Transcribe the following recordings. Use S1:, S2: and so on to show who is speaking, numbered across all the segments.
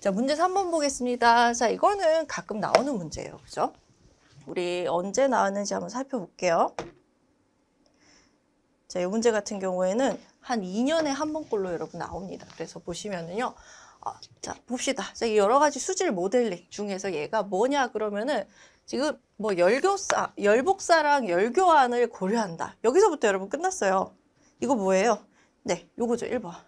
S1: 자, 문제 3번 보겠습니다. 자, 이거는 가끔 나오는 문제예요. 그죠? 우리 언제 나왔는지 한번 살펴볼게요. 자, 이 문제 같은 경우에는 한 2년에 한 번꼴로 여러분 나옵니다. 그래서 보시면은요. 아, 자, 봅시다. 자, 여러 가지 수질 모델링 중에서 얘가 뭐냐 그러면은 지금 뭐 열교사, 열복사랑 열교안을 고려한다. 여기서부터 여러분 끝났어요. 이거 뭐예요? 네, 요거죠. 1번.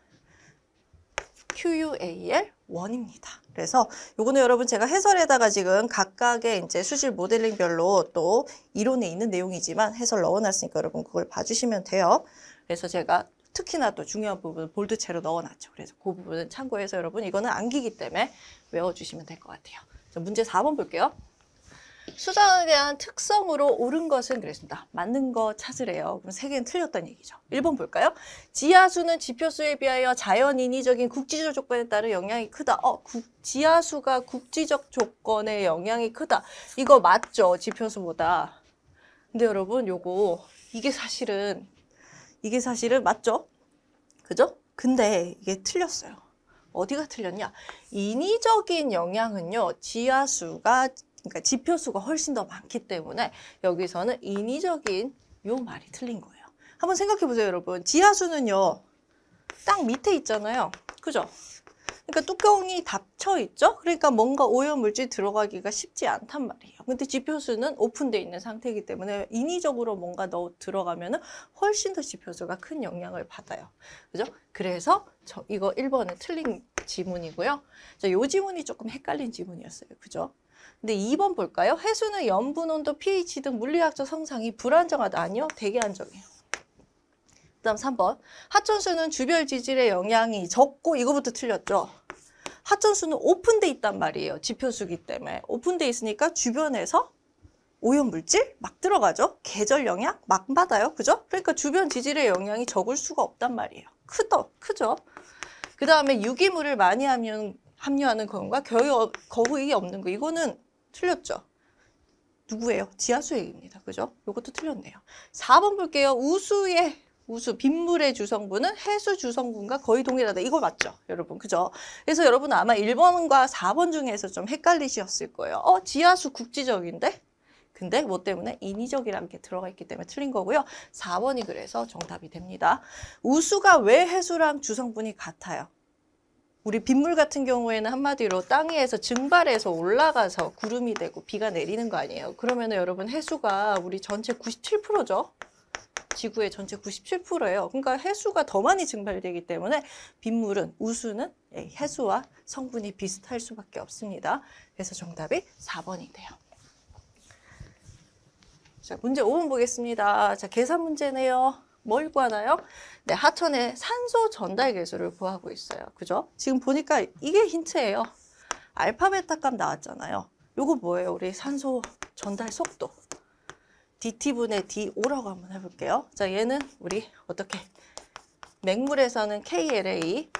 S1: QUAL 원입니다. 그래서 요거는 여러분 제가 해설에다가 지금 각각의 이제 수질 모델링별로 또 이론에 있는 내용이지만 해설 넣어놨으니까 여러분 그걸 봐주시면 돼요. 그래서 제가 특히나 또 중요한 부분 볼드체로 넣어놨죠. 그래서 그 부분은 참고해서 여러분 이거는 암기기 때문에 외워주시면 될 것 같아요. 문제 4번 볼게요. 수정에 대한 특성으로 옳은 것은 그랬습니다. 맞는 거 찾으래요. 그럼 세 개는 틀렸다는 얘기죠. 1번 볼까요? 지하수는 지표수에 비하여 자연인위적인 국지적 조건에 따른 영향이 크다. 어, 국, 지하수가 국지적 조건에 영향이 크다. 이거 맞죠? 지표수보다. 근데 여러분 요거 이게 사실은 이게 사실은 맞죠? 그죠? 근데 이게 틀렸어요. 어디가 틀렸냐? 인위적인 영향은요. 지하수가 그러니까 지표수가 훨씬 더 많기 때문에 여기서는 인위적인 요 말이 틀린 거예요. 한번 생각해 보세요, 여러분. 지하수는요. 땅 밑에 있잖아요. 그죠? 그러니까 뚜껑이 닫혀 있죠? 그러니까 뭔가 오염물질 들어가기가 쉽지 않단 말이에요. 근데 지표수는 오픈되어 있는 상태이기 때문에 인위적으로 뭔가 넣어 들어가면 은 훨씬 더 지표수가 큰 영향을 받아요. 그죠? 그래서 저 이거 1번은 틀린 지문이고요. 저 요 지문이 조금 헷갈린 지문이었어요. 그죠? 근데 2번 볼까요? 해수는 염분, 온도, pH 등 물리학적 성상이 불안정하다. 아니요, 되게 안정해요. 그 다음 3번. 하천수는 주별 지질의 영향이 적고 이거부터 틀렸죠. 하천수는 오픈돼 있단 말이에요. 지표수기 때문에. 오픈돼 있으니까 주변에서 오염물질 막 들어가죠. 계절 영향 막 받아요. 그죠? 그러니까 주변 지질의 영향이 적을 수가 없단 말이에요. 크더, 크죠? 그 다음에 유기물을 많이 하면 합류하는 건가? 거의 거의 없는 거. 이거는 틀렸죠. 누구예요? 지하수액입니다. 그죠? 이것도 틀렸네요. 4번 볼게요. 우수의 우수 빗물의 주성분은 해수 주성분과 거의 동일하다. 이거 맞죠? 여러분. 그죠? 그래서 여러분 아마 1번과 4번 중에서 좀 헷갈리셨을 거예요. 어, 지하수 국지적인데? 근데 뭐 때문에 인위적이라는 게 들어가 있기 때문에 틀린 거고요. 4번이 그래서 정답이 됩니다. 우수가 왜 해수랑 주성분이 같아요? 우리 빗물 같은 경우에는 한마디로 땅 위에서 증발해서 올라가서 구름이 되고 비가 내리는 거 아니에요. 그러면 여러분 해수가 우리 전체 97%죠. 지구의 전체 97%예요. 그러니까 해수가 더 많이 증발되기 때문에 빗물은 우수는 예, 해수와 성분이 비슷할 수밖에 없습니다. 그래서 정답이 4번이 돼요. 자, 문제 5번 보겠습니다. 자, 계산 문제네요. 뭘 구하나요? 네, 하천의 산소 전달 계수를 구하고 있어요. 그죠? 지금 보니까 이게 힌트예요. 알파벳 값 나왔잖아요. 요거 뭐예요? 우리 산소 전달 속도. dt분의 d5라고 한번 해볼게요. 자, 얘는 우리 어떻게? 맹물에서는 KLA,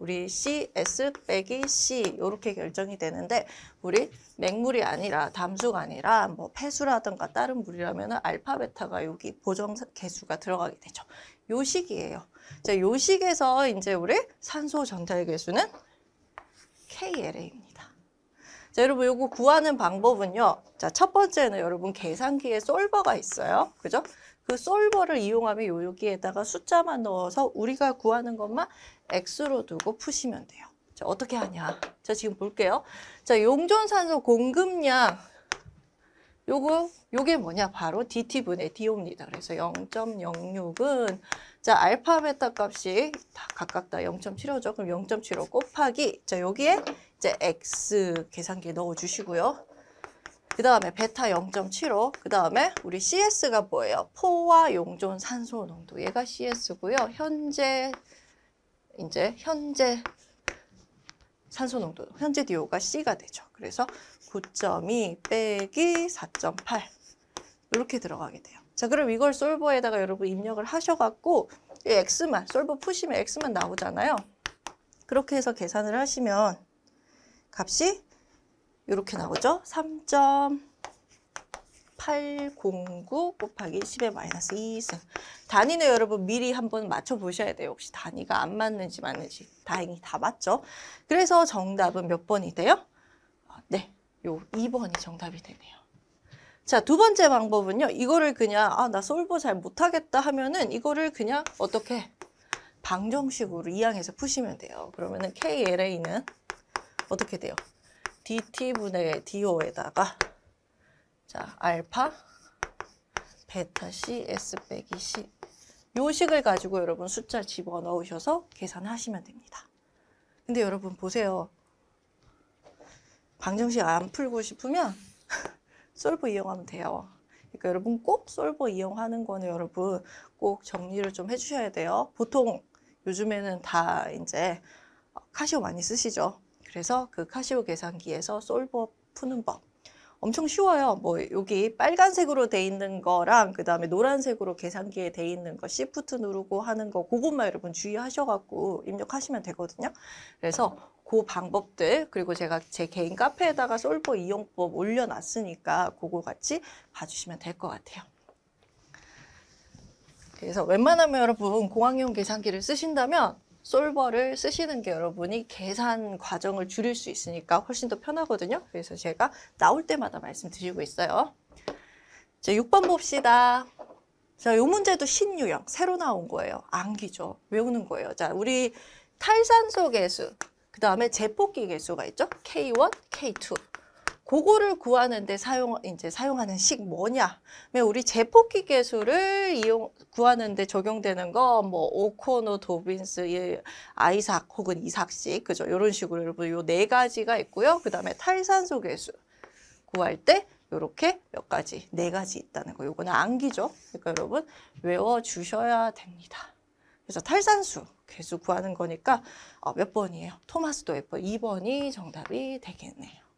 S1: 우리 CS 빼기 C 이렇게 결정이 되는데 우리 맹물이 아니라 담수가 아니라 뭐 폐수라든가 다른 물이라면 알파베타가 여기 보정 개수가 들어가게 되죠. 요식이에요. 자, 요식에서 이제 우리 산소 전달 개수는 KLA입니다. 자, 여러분 요거 구하는 방법은요. 자, 첫 번째는 여러분 계산기에 솔버가 있어요. 그죠? 그 솔버를 이용하면 요 여기에다가 숫자만 넣어서 우리가 구하는 것만 x로 두고 푸시면 돼요. 자, 어떻게 하냐. 자, 지금 볼게요. 자, 용존산소 공급량 요거 요게 뭐냐? 바로 dt분의 d옵니다. 그래서 0.06은 자, 알파 베타 값이 다 각각 다 0.75죠. 그럼 0.75 곱하기 자, 여기에 이제 x 계산기 에 넣어 주시고요. 그 다음에 베타 0.75, 그 다음에 우리 CS가 뭐예요? 포화 용존 산소 농도. 얘가 CS고요. 현재, 이제 현재 산소 농도, 현재 DO가 C가 되죠. 그래서 9.2 빼기 4.8 이렇게 들어가게 돼요. 자, 그럼 이걸 솔버에다가 여러분 입력을 하셔갖고 이 X만, 솔버 푸시면 X만 나오잖아요. 그렇게 해서 계산을 하시면 값이 이렇게 나오죠. 3.809 곱하기 10의 마이너스 2승. 단위는 여러분 미리 한번 맞춰보셔야 돼요. 혹시 단위가 안 맞는지 맞는지. 다행히 다 맞죠. 그래서 정답은 몇 번이 돼요? 아, 네, 요 2번이 정답이 되네요. 자, 두 번째 방법은요. 이거를 그냥 아, 나 솔보 잘 못하겠다 하면은 이거를 그냥 어떻게 방정식으로 이항해서 푸시면 돼요. 그러면은 KLA는 어떻게 돼요? dt분의 do에다가 자 알파 베타 c s 빼기 c 요식을 가지고 여러분 숫자 집어넣으셔서 계산하시면 됩니다. 근데 여러분 보세요. 방정식 안 풀고 싶으면 솔브 이용하면 돼요. 그러니까 여러분 꼭 솔브 이용하는 거는 여러분 꼭 정리를 좀 해주셔야 돼요. 보통 요즘에는 다 이제 카시오 많이 쓰시죠. 그래서 그 카시오 계산기에서 솔버 푸는 법 엄청 쉬워요. 뭐 여기 빨간색으로 돼 있는 거랑 그 다음에 노란색으로 계산기에 돼 있는 거 시프트 누르고 하는 거 그것만 여러분 주의하셔갖고 입력하시면 되거든요. 그래서 그 방법들 그리고 제가 제 개인 카페에다가 솔버 이용법 올려놨으니까 그거 같이 봐주시면 될 것 같아요. 그래서 웬만하면 여러분 공학용 계산기를 쓰신다면 솔버를 쓰시는 게 여러분이 계산 과정을 줄일 수 있으니까 훨씬 더 편하거든요. 그래서 제가 나올 때마다 말씀드리고 있어요. 자, 6번 봅시다. 자, 요 문제도 신유형, 새로 나온 거예요. 암기죠. 외우는 거예요. 자, 우리 탈산소 개수, 그 다음에 재폭기 개수가 있죠. K1, K2. 그거를 구하는데 사용 이제 사용하는 식 뭐냐? 우리 재폭기 계수를 이용 구하는데 적용되는 거 뭐 오코노, 도빈스의 아이삭 혹은 이삭식 그죠? 이런 식으로 여러분 요 네 가지가 있고요. 그다음에 탈산소 계수 구할 때 이렇게 몇 가지 네 가지 있다는 거. 요거는 암기죠. 그러니까 여러분 외워 주셔야 됩니다. 그래서 탈산수 계수 구하는 거니까 어, 몇 번이에요? 토마스도 F 2번이 정답이 되겠네요.